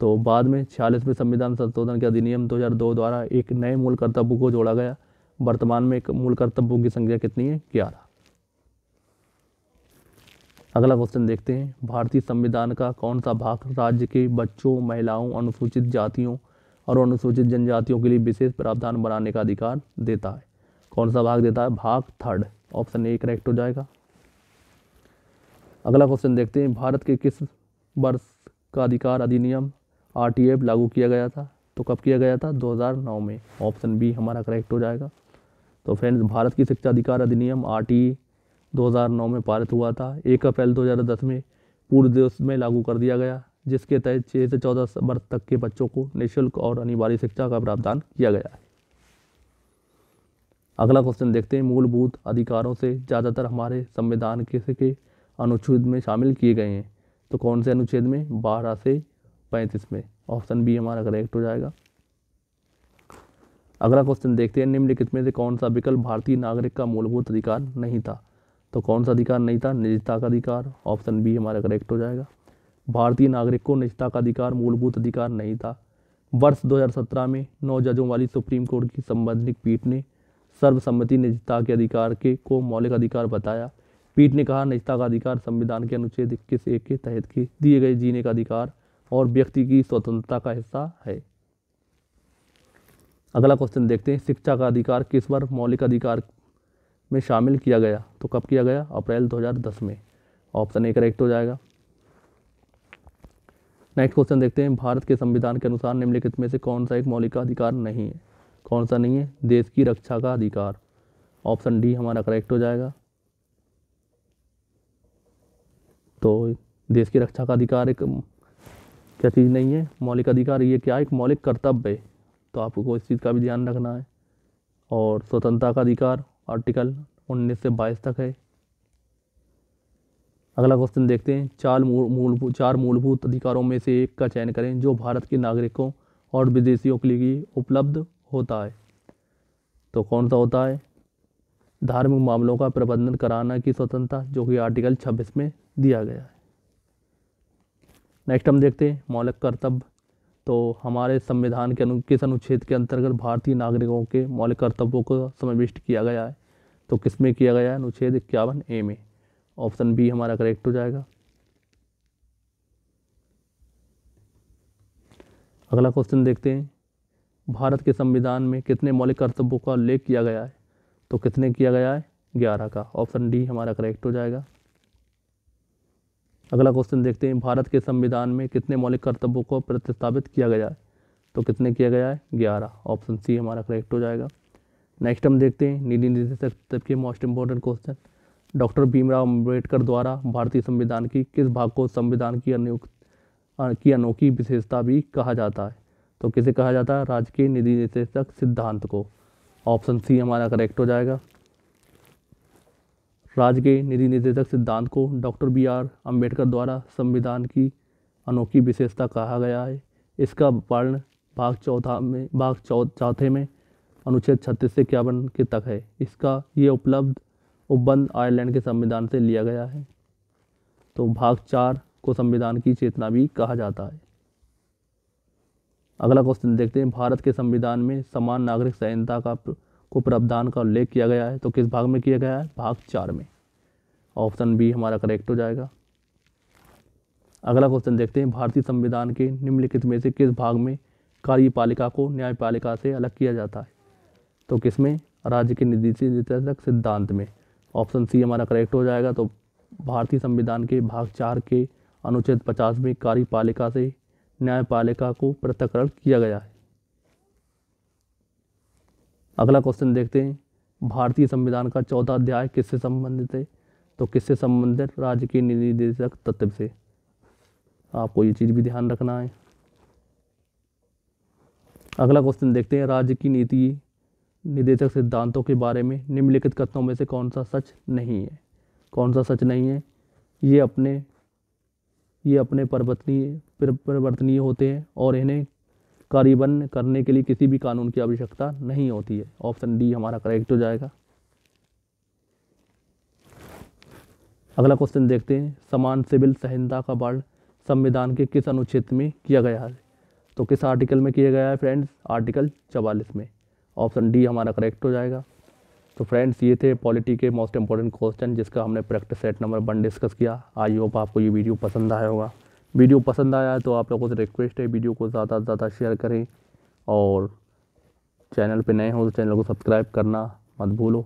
तो बाद में छियालीसवें संविधान संशोधन के अधिनियम 2002 द्वारा एक नए मूल कर्तव्य को जोड़ा गया वर्तमान में एक मूल कर्तव्यों की संख्या कितनी है ग्यारह अगला क्वेश्चन देखते हैं भारतीय संविधान का कौन सा भाग राज्य के बच्चों महिलाओं अनुसूचित जातियों और अनुसूचित जनजातियों के लिए विशेष प्रावधान बनाने का अधिकार देता है कौन सा भाग देता है भाग थर्ड ऑप्शन ए करेक्ट हो जाएगा अगला क्वेश्चन देखते हैं भारत के किस वर्ष का अधिकार अधिनियम आर लागू किया गया था तो कब किया गया था 2009 में ऑप्शन बी हमारा करेक्ट हो जाएगा तो फ्रेंड्स भारत की शिक्षा अधिकार अधिनियम आर 2009 में पारित हुआ था एक अप्रैल 2010 में पूरे देश में लागू कर दिया गया जिसके तहत छः से चौदह वर्ष तक के बच्चों को निःशुल्क और अनिवार्य शिक्षा का प्रावधान किया गया है अगला क्वेश्चन देखते हैं मूलभूत अधिकारों से ज़्यादातर हमारे संविधान के अनुच्छेद में शामिल किए गए हैं तो कौन से अनुच्छेद में बारह से पैंतीस में ऑप्शन बी हमारा करेक्ट हो जाएगा अगला क्वेश्चन देखते हैं निम्नलिखित में से कौन सा विकल्प भारतीय नागरिक का मूलभूत अधिकार नहीं था तो कौन सा अधिकार नहीं था निजता का अधिकार ऑप्शन बी हमारा करेक्ट हो जाएगा भारतीय नागरिक को निजता का अधिकार मूलभूत अधिकार नहीं था वर्ष 2017 में नौ जजों वाली सुप्रीम कोर्ट की संबंधित पीठ ने सर्वसम्मति निजता के अधिकार के को मौलिक अधिकार बताया पीठ ने कहा निजता का अधिकार संविधान के अनुच्छेद इक्कीस एक के तहत के दिए गए जीने का अधिकार और व्यक्ति की स्वतंत्रता का हिस्सा है अगला क्वेश्चन देखते हैं शिक्षा का अधिकार किस बार मौलिक अधिकार में शामिल किया गया तो कब किया गया अप्रैल 2010 में ऑप्शन ए करेक्ट हो जाएगा नेक्स्ट क्वेश्चन देखते हैं भारत के संविधान के अनुसार निम्नलिखित में से कौन सा एक मौलिक अधिकार नहीं है कौन सा नहीं है देश की रक्षा का अधिकार ऑप्शन डी हमारा करेक्ट हो जाएगा तो देश की रक्षा का अधिकार एक क्या चीज़ नहीं है मौलिक अधिकार ये क्या एक मौलिक कर्तव्य है तो आपको इस चीज़ का भी ध्यान रखना है और स्वतंत्रता का अधिकार आर्टिकल 19 से 22 तक है अगला क्वेश्चन देखते हैं चार मूल चार मूलभूत अधिकारों में से एक का चयन करें जो भारत के नागरिकों और विदेशियों के लिए उपलब्ध होता है तो कौन सा होता है धार्मिक मामलों का प्रबंधन कराना की स्वतंत्रता जो कि आर्टिकल 26 में दिया गया है नेक्स्ट हम देखते हैं मौलिक कर्तव्य तो हमारे संविधान के अनु किस अनुच्छेद के अंतर्गत भारतीय नागरिकों के मौलिक कर्तव्यों को समाविष्ट किया गया है तो किस में किया गया है अनुच्छेद इक्यावन ए में ऑप्शन बी हमारा करेक्ट हो जाएगा अगला क्वेश्चन देखते हैं भारत के संविधान में कितने मौलिक कर्तव्यों का उल्लेख किया गया है तो कितने किया गया है ग्यारह का ऑप्शन डी हमारा करेक्ट हो जाएगा अगला क्वेश्चन देखते हैं भारत के संविधान में कितने मौलिक कर्तव्यों को प्रतिस्थापित किया गया है तो कितने किया गया है ग्यारह ऑप्शन सी हमारा करेक्ट हो जाएगा नेक्स्ट हम देखते हैं नीति निदेशक के most important question doctor Bhimrao Ambedkar द्वारा भारतीय संविधान की किस भाग को संविधान की अनुक्त की अनोखी विशेषता भी कहा जाता है तो किसे कहा जाता है राजकीय निधि निर्देशक सिद्धांत को ऑप्शन सी हमारा करेक्ट हो जाएगा राज्य के निधि निदेशक सिद्धांत को डॉक्टर बी आर अम्बेडकर द्वारा संविधान की अनोखी विशेषता कहा गया है इसका वर्ण भाग चौथा में भाग चौ चौथे में अनुच्छेद छत्तीस से इक्यावन के तक है इसका ये उपलब्ध उपबंध आयरलैंड के संविधान से लिया गया है तो भाग चार को संविधान की चेतना भी कहा जाता है अगला क्वेश्चन देखते हैं भारत के संविधान में समान नागरिक संहिता का को प्रावधान का उल्लेख किया गया है तो किस भाग में किया गया है भाग चार में ऑप्शन बी हमारा करेक्ट हो जाएगा अगला क्वेश्चन देखते हैं भारतीय संविधान के निम्नलिखित में से किस भाग में कार्यपालिका को न्यायपालिका से अलग किया जाता है तो किस में राज्य के निदेशी निर्देशक सिद्धांत में ऑप्शन सी हमारा करेक्ट हो जाएगा तो भारतीय संविधान के भाग चार के अनुच्छेद पचास में कार्यपालिका से न्यायपालिका को पृथकरण किया गया है अगला क्वेश्चन देखते हैं भारतीय संविधान का चौथा अध्याय किससे संबंधित है तो किससे संबंधित राज्य के निदेशक तत्व से आपको ये चीज़ भी ध्यान रखना है अगला क्वेश्चन देखते हैं राज्य की नीति निदेशक सिद्धांतों के बारे में निम्नलिखित कथनों में से कौन सा सच नहीं है कौन सा सच नहीं है ये अपने ये अपने परिवर्तनीय परिवर्तनीय होते हैं और इन्हें कार्यवन करने के लिए किसी भी कानून की आवश्यकता नहीं होती है ऑप्शन डी हमारा करेक्ट हो जाएगा अगला क्वेश्चन देखते हैं समान सिविल संहिता का वर्ड संविधान के किस अनुच्छेद में किया गया है तो किस आर्टिकल में किया गया है फ्रेंड्स आर्टिकल चवालीस में ऑप्शन डी हमारा करेक्ट हो जाएगा तो फ्रेंड्स ये थे पॉलिटी के मोस्ट इंपॉर्टेंट क्वेश्चन जिसका हमने practice set number one discuss किया आई होप आपको ये वीडियो पसंद आया होगा वीडियो पसंद आया तो आप लोगों से रिक्वेस्ट है वीडियो को ज़्यादा से ज़्यादा शेयर करें और चैनल पे नए हो तो चैनल को सब्सक्राइब करना मत भूलो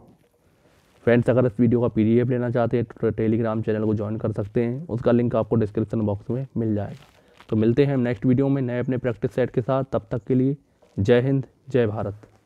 फ्रेंड्स अगर इस वीडियो का पी लेना चाहते हैं तो टेलीग्राम चैनल को ज्वाइन कर सकते हैं उसका लिंक आपको डिस्क्रिप्सन बॉक्स में मिल जाएगा तो मिलते हैं नेक्स्ट वीडियो में नए अपने प्रैक्टिस सेट के साथ तब तक के लिए जय हिंद जय भारत